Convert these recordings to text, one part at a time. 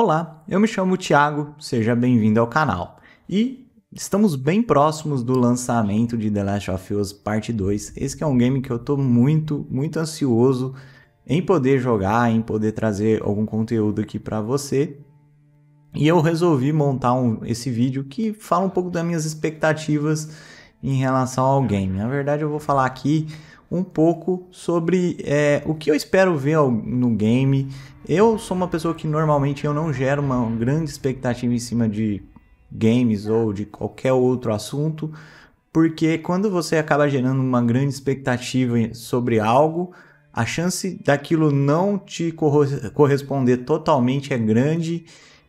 Olá, eu me chamo Thiago, seja bem-vindo ao canal. E estamos bem próximos do lançamento de The Last of Us Parte 2. Esse é um game que eu estou muito, muito ansioso em poder jogar, em poder trazer algum conteúdo aqui para você. E eu resolvi montar um, esse vídeo que fala um pouco das minhas expectativas em relação ao game. Na verdade, eu vou falar aqui um pouco sobre é, o que eu espero ver no game. Eu sou uma pessoa que normalmente eu não gero uma grande expectativa em cima de games ou de qualquer outro assunto, porque quando você acaba gerando uma grande expectativa sobre algo, a chance daquilo não te corresponder totalmente é grande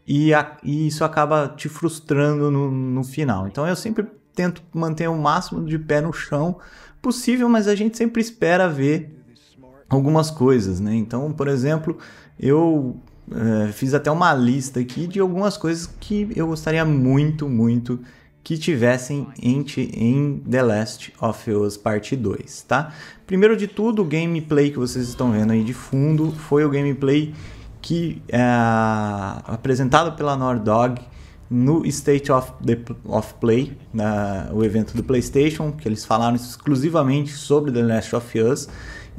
e, a, e isso acaba te frustrando no, no final. Então eu sempre tento manter o máximo de pé no chão possível, mas a gente sempre espera ver algumas coisas, né? Então, por exemplo, eu é, fiz até uma lista aqui de algumas coisas que eu gostaria muito, muito que tivessem em, em The Last of Us Parte 2, tá? Primeiro de tudo, o gameplay que vocês estão vendo aí de fundo foi o gameplay que é apresentado pela Nordog Dog no State of, the, of Play, na, o evento do PlayStation, que eles falaram exclusivamente sobre The Last of Us.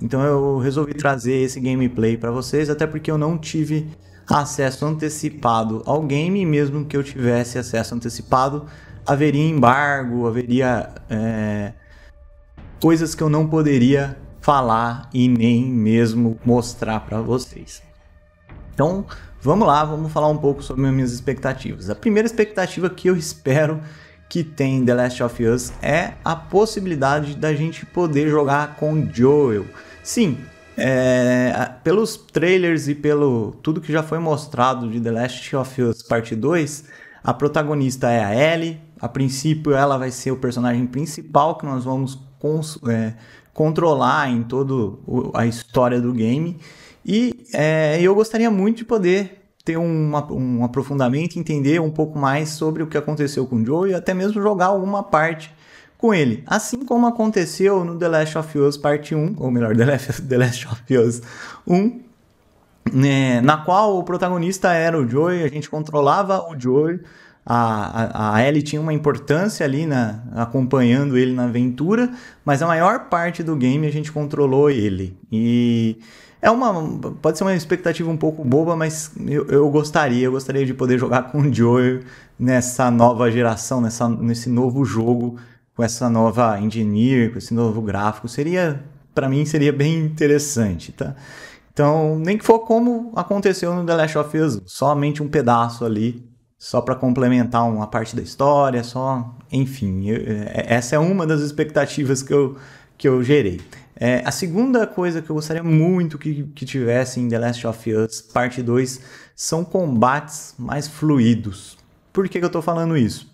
Então eu resolvi trazer esse gameplay para vocês, até porque eu não tive acesso antecipado ao game, mesmo que eu tivesse acesso antecipado, haveria embargo, haveria é, coisas que eu não poderia falar e nem mesmo mostrar para vocês. Então, Vamos lá, vamos falar um pouco sobre minhas expectativas. A primeira expectativa que eu espero que tem The Last of Us é a possibilidade da gente poder jogar com Joel. Sim, é, pelos trailers e pelo tudo que já foi mostrado de The Last of Us Parte 2, a protagonista é a Ellie. A princípio, ela vai ser o personagem principal que nós vamos é, controlar em toda a história do game. E é, eu gostaria muito de poder ter um aprofundamento, entender um pouco mais sobre o que aconteceu com o Joe e até mesmo jogar alguma parte com ele. Assim como aconteceu no The Last of Us Parte 1, ou melhor, The Last, The Last of Us 1, né, na qual o protagonista era o Joe, a gente controlava o Joe, a, a, a Ellie tinha uma importância ali na, acompanhando ele na aventura, mas a maior parte do game a gente controlou ele. E é uma. Pode ser uma expectativa um pouco boba, mas eu, eu gostaria, eu gostaria de poder jogar com o Joel nessa nova geração, nessa, nesse novo jogo, com essa nova engineer, com esse novo gráfico. Seria. para mim seria bem interessante, tá? Então, nem que for como aconteceu no The Last of Us, somente um pedaço ali só para complementar uma parte da história, só, enfim, eu, é, essa é uma das expectativas que eu, que eu gerei. É, a segunda coisa que eu gostaria muito que, que tivesse em The Last of Us Parte 2 são combates mais fluidos. Por que, que eu estou falando isso?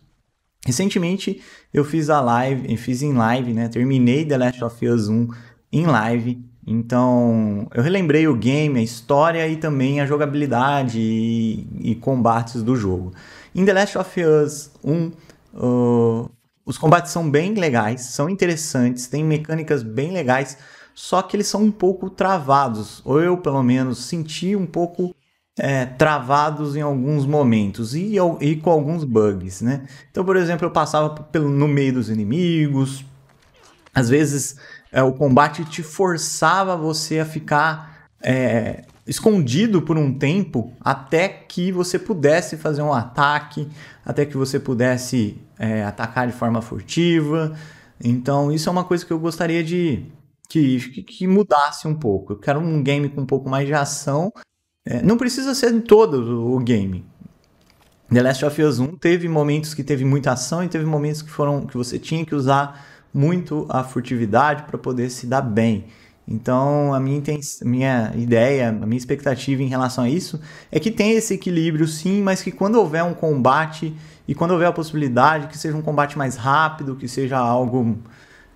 Recentemente eu fiz a live, fiz em live, né? Terminei The Last of Us 1 em live. Então, eu relembrei o game, a história e também a jogabilidade e, e combates do jogo. Em The Last of Us 1, uh, os combates são bem legais, são interessantes, têm mecânicas bem legais, só que eles são um pouco travados, ou eu pelo menos senti um pouco é, travados em alguns momentos e, e, com alguns bugs, né? Então, por exemplo, eu passava pelo, no meio dos inimigos, às vezes é, o combate te forçava você a ficar é, escondido por um tempo até que você pudesse fazer um ataque, até que você pudesse é, atacar de forma furtiva. Então, isso é uma coisa que eu gostaria de que, que mudasse um pouco. Eu quero um game com um pouco mais de ação. É, não precisa ser em todo o game. The Last of Us 1 teve momentos que teve muita ação e teve momentos que foram que você tinha que usar muito a furtividade para poder se dar bem. Então, a minha, minha ideia, a minha expectativa em relação a isso é que tenha esse equilíbrio sim, mas que quando houver um combate e quando houver a possibilidade, que seja um combate mais rápido, que seja algo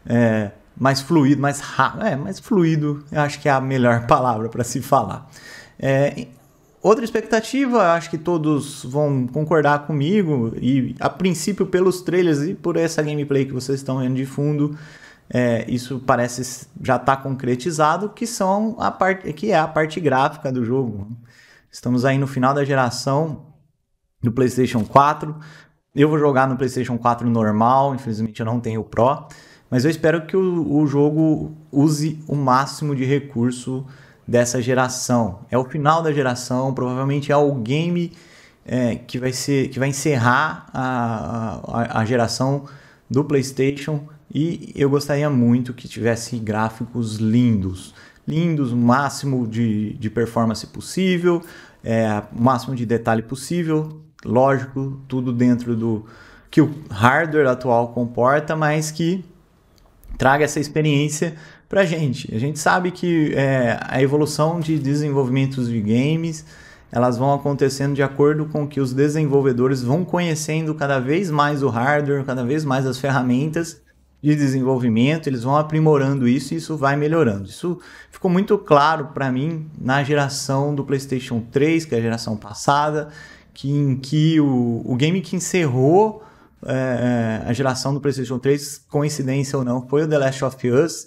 é, mais fluido, mais rápido. É, mais fluido, eu acho que é a melhor palavra para se falar. É, outra expectativa, acho que todos vão concordar comigo, e a princípio pelos trailers e por essa gameplay que vocês estão vendo de fundo é, isso parece já estar tá concretizado, que são a parte que é a parte gráfica do jogo. Estamos aí no final da geração do PlayStation 4. Eu vou jogar no PlayStation 4 normal, infelizmente eu não tenho o Pro, mas eu espero que o, o jogo use o máximo de recurso dessa geração. É o final da geração, provavelmente é o game é, que vai ser que vai encerrar a, a, a, geração do PlayStation e eu gostaria muito que tivesse gráficos lindos, lindos, máximo de, de performance possível, é, máximo de detalhe possível, lógico, tudo dentro do que o hardware atual comporta, mas que traga essa experiência para a gente. A gente sabe que é, a evolução de desenvolvimentos de games elas vão acontecendo de acordo com que os desenvolvedores vão conhecendo cada vez mais o hardware, cada vez mais as ferramentas de desenvolvimento, eles vão aprimorando isso e isso vai melhorando. Isso ficou muito claro para mim na geração do PlayStation 3, que é a geração passada, que, em que o, o game que encerrou é, é a geração do PlayStation 3, coincidência ou não, foi o The Last of Us.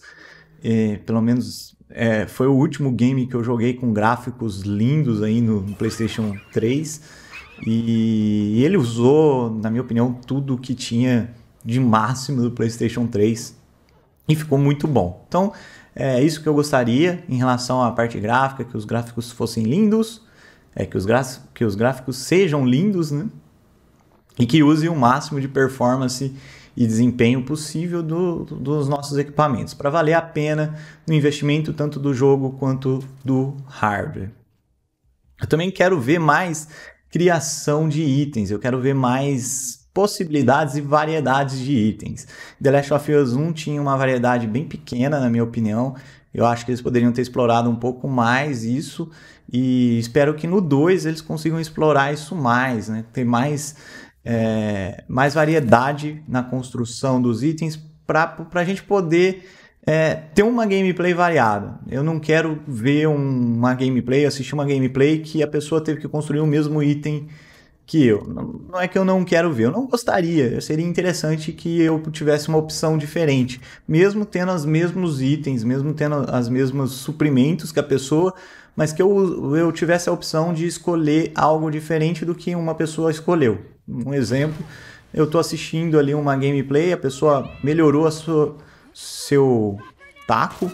E, é, pelo menos é, foi o último game que eu joguei com gráficos lindos aí no, no PlayStation 3. E, e ele usou, na minha opinião, tudo que tinha de máximo do PlayStation 3 e ficou muito bom. Então, é isso que eu gostaria em relação à parte gráfica, que os gráficos fossem lindos, é que os, que os gráficos sejam lindos, né? E que use o máximo de performance e desempenho possível do, dos nossos equipamentos, para valer a pena no investimento tanto do jogo quanto do hardware. Eu também quero ver mais criação de itens, eu quero ver mais possibilidades e variedades de itens. The Last of Us 1 tinha uma variedade bem pequena, na minha opinião. Eu acho que eles poderiam ter explorado um pouco mais isso e espero que no 2 eles consigam explorar isso mais, né? Ter mais, é, mais variedade na construção dos itens para a gente poder é, ter uma gameplay variada. Eu não quero ver uma gameplay, assistir uma gameplay que a pessoa teve que construir o mesmo item que eu não é que eu não quero ver, eu não gostaria. Seria interessante que eu tivesse uma opção diferente, mesmo tendo os mesmos itens, mesmo tendo as mesmos suprimentos que a pessoa, mas que eu, eu tivesse a opção de escolher algo diferente do que uma pessoa escolheu. Um exemplo, eu estou assistindo ali uma gameplay, a pessoa melhorou a sua, seu taco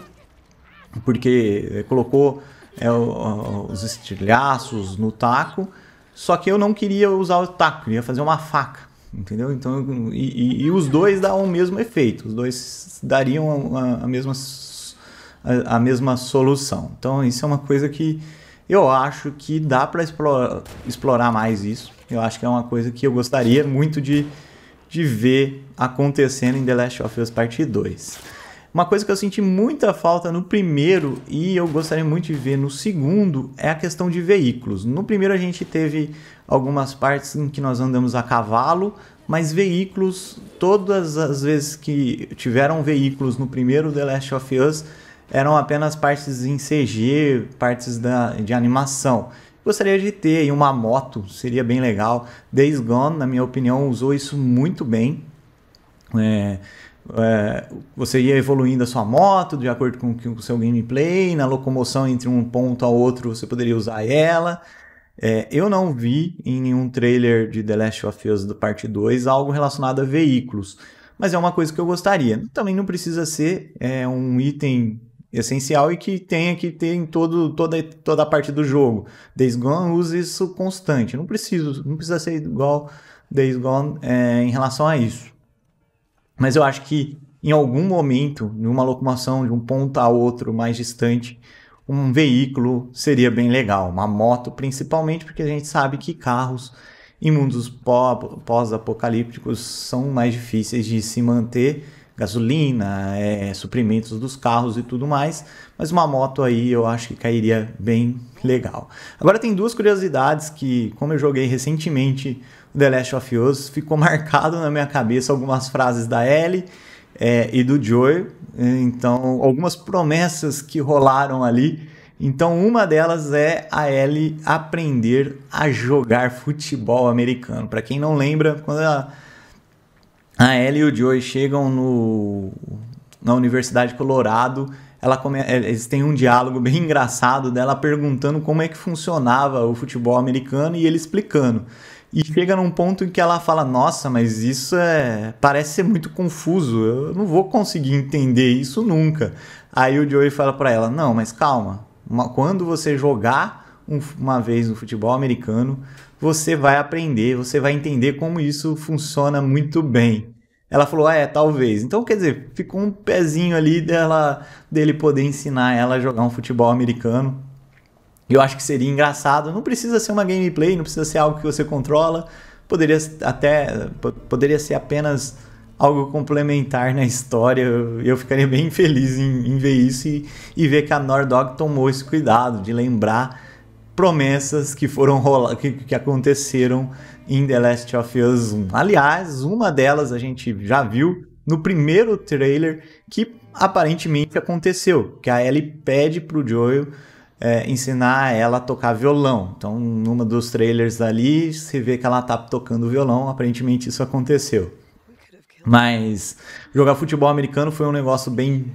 porque colocou é, os estilhaços no taco só que eu não queria usar o taco, queria fazer uma faca, entendeu? Então, e, e, e os dois dão o mesmo efeito, os dois dariam a, a mesma, a, a, mesma solução. Então, isso é uma coisa que eu acho que dá para explorar, explorar mais isso. Eu acho que é uma coisa que eu gostaria muito de, de ver acontecendo em The Last of Us Part 2. Uma coisa que eu senti muita falta no primeiro e eu gostaria muito de ver no segundo é a questão de veículos. No primeiro a gente teve algumas partes em que nós andamos a cavalo, mas veículos, todas as vezes que tiveram veículos no primeiro The Last of Us, eram apenas partes em CG, partes da, de animação. Gostaria de ter uma moto, seria bem legal. Days Gone, na minha opinião, usou isso muito bem. É, é, você ia evoluindo a sua moto de acordo com, com o seu gameplay, na locomoção entre um ponto a outro você poderia usar ela. É, eu não vi em nenhum trailer de The Last of Us do parte 2 algo relacionado a veículos, mas é uma coisa que eu gostaria. Também não precisa ser é, um item essencial e que tenha que ter em todo, toda, toda a parte do jogo. Days Gone usa isso constante, não, preciso, não precisa ser igual Days Gone é, em relação a isso. Mas eu acho que em algum momento, numa locomoção de um ponto a outro mais distante, um veículo seria bem legal, uma moto principalmente, porque a gente sabe que carros em mundos pós-apocalípticos são mais difíceis de se manter gasolina, é, suprimentos dos carros e tudo mais, mas uma moto aí eu acho que cairia bem legal. Agora tem duas curiosidades que, como eu joguei recentemente o The Last of Us, ficou marcado na minha cabeça algumas frases da Ellie é, e do Joey. É, então algumas promessas que rolaram ali. Então, uma delas é a Ellie aprender a jogar futebol americano. Para quem não lembra, quando ela a Ellie e o Joey chegam no, na Universidade Colorado. Ela come, é, eles têm um diálogo bem engraçado dela perguntando como é que funcionava o futebol americano e ele explicando. E chega num ponto em que ela fala: Nossa, mas isso é. parece ser muito confuso, eu não vou conseguir entender isso nunca. Aí o Joey fala para ela: Não, mas calma, quando você jogar um, uma vez no futebol americano, você vai aprender, você vai entender como isso funciona muito bem. Ela falou, ah, é, talvez. Então, quer dizer, ficou um pezinho ali dela, dele poder ensinar ela a jogar um futebol americano. Eu acho que seria engraçado. Não precisa ser uma gameplay, não precisa ser algo que você controla. Poderia até poderia ser apenas algo complementar na história. Eu, ficaria bem feliz em, em ver isso e, e ver que a Nordog tomou esse cuidado de lembrar promessas que foram rolar, que, que aconteceram em The Last of Us 1. Aliás, uma delas a gente já viu no primeiro trailer que aparentemente aconteceu, que a Ellie pede pro Joel é, ensinar ela a tocar violão. Então, numa dos trailers ali, se vê que ela tá tocando violão, aparentemente isso aconteceu. Mas jogar futebol americano foi um negócio bem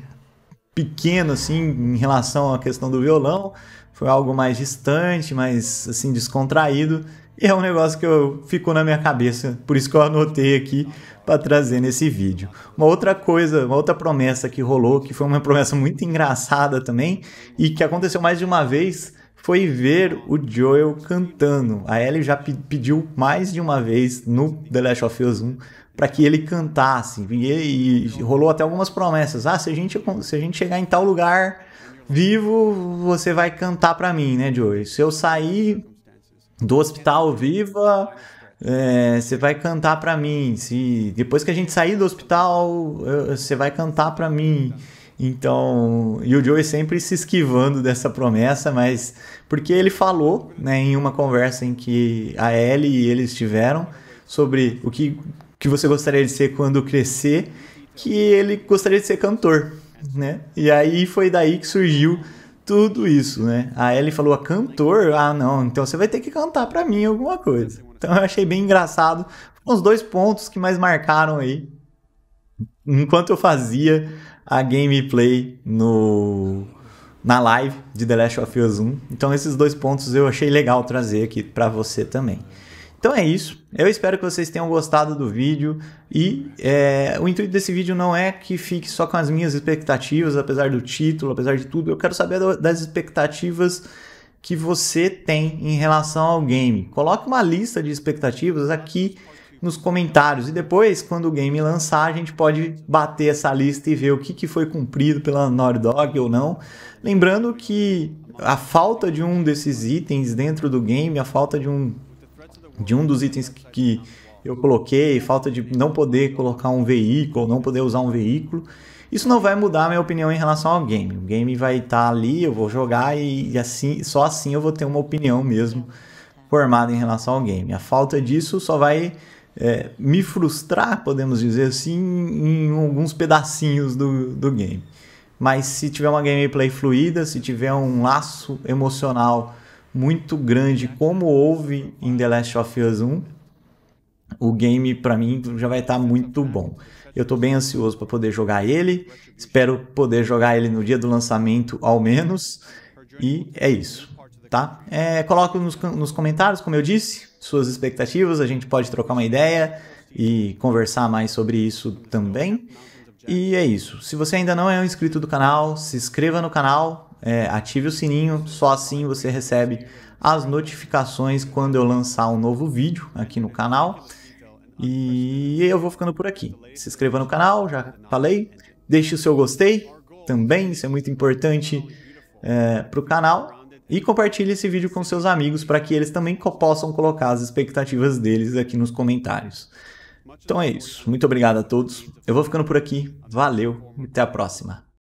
pequeno assim em relação à questão do violão, foi algo mais distante, mais assim descontraído. E é um negócio que eu, ficou na minha cabeça, por isso que eu anotei aqui para trazer nesse vídeo. Uma outra coisa, uma outra promessa que rolou, que foi uma promessa muito engraçada também e que aconteceu mais de uma vez, foi ver o Joel cantando. A Ellie já pediu mais de uma vez no The Last of Us 1 para que ele cantasse. E, e, rolou até algumas promessas. Ah, se a gente, se a gente chegar em tal lugar, vivo, você vai cantar para mim, né, Joey? Se eu sair do hospital viva, é, você vai cantar para mim. Se depois que a gente sair do hospital, eu, você vai cantar para mim. Então, e o Joey sempre se esquivando dessa promessa, mas porque ele falou, né, em uma conversa em que a Ellie e eles tiveram sobre o que, que você gostaria de ser quando crescer, que ele gostaria de ser cantor né? E aí foi daí que surgiu tudo isso, né? A Ellie falou, a cantor? Ah, não, então você vai ter que cantar para mim alguma coisa. Então eu achei bem engraçado. Os dois pontos que mais marcaram aí. Enquanto eu fazia a gameplay no na live de The Last of Us 1. Então esses dois pontos eu achei legal trazer aqui para você também. Então é isso. Eu espero que vocês tenham gostado do vídeo. E é, o intuito desse vídeo não é que fique só com as minhas expectativas, apesar do título, apesar de tudo. Eu quero saber das expectativas que você tem em relação ao game. Coloque uma lista de expectativas aqui nos comentários. E depois, quando o game lançar, a gente pode bater essa lista e ver o que, que foi cumprido pela Naughty Dog ou não. Lembrando que a falta de um desses itens dentro do game, a falta de um de um dos itens que, que eu coloquei, falta de não poder colocar um veículo, não poder usar um veículo. Isso não vai mudar a minha opinião em relação ao game. O game vai estar tá ali, eu vou jogar e, e assim, só assim eu vou ter uma opinião mesmo formada em relação ao game. A falta disso só vai é, me frustrar, podemos dizer assim, em alguns pedacinhos do, do game. Mas se tiver uma gameplay fluida, se tiver um laço emocional muito grande como houve em The Last of Us 1, o game para mim já vai estar tá muito bom. Eu estou bem ansioso para poder jogar ele. Espero poder jogar ele no dia do lançamento ao menos. E é isso, tá? É, coloca nos, nos comentários, como eu disse, suas expectativas, a gente pode trocar uma ideia e conversar mais sobre isso também. E é isso. Se você ainda não é um inscrito do canal, se inscreva no canal, é, ative o sininho, só assim você recebe as notificações quando eu lançar um novo vídeo aqui no canal. E eu vou ficando por aqui. Se inscreva no canal, já falei. Deixe o seu gostei também, isso é muito importante é, para o canal. E compartilhe esse vídeo com seus amigos para que eles também possam colocar as expectativas deles aqui nos comentários. Então é isso. Muito obrigado a todos. Eu vou ficando por aqui. Valeu. Até a próxima.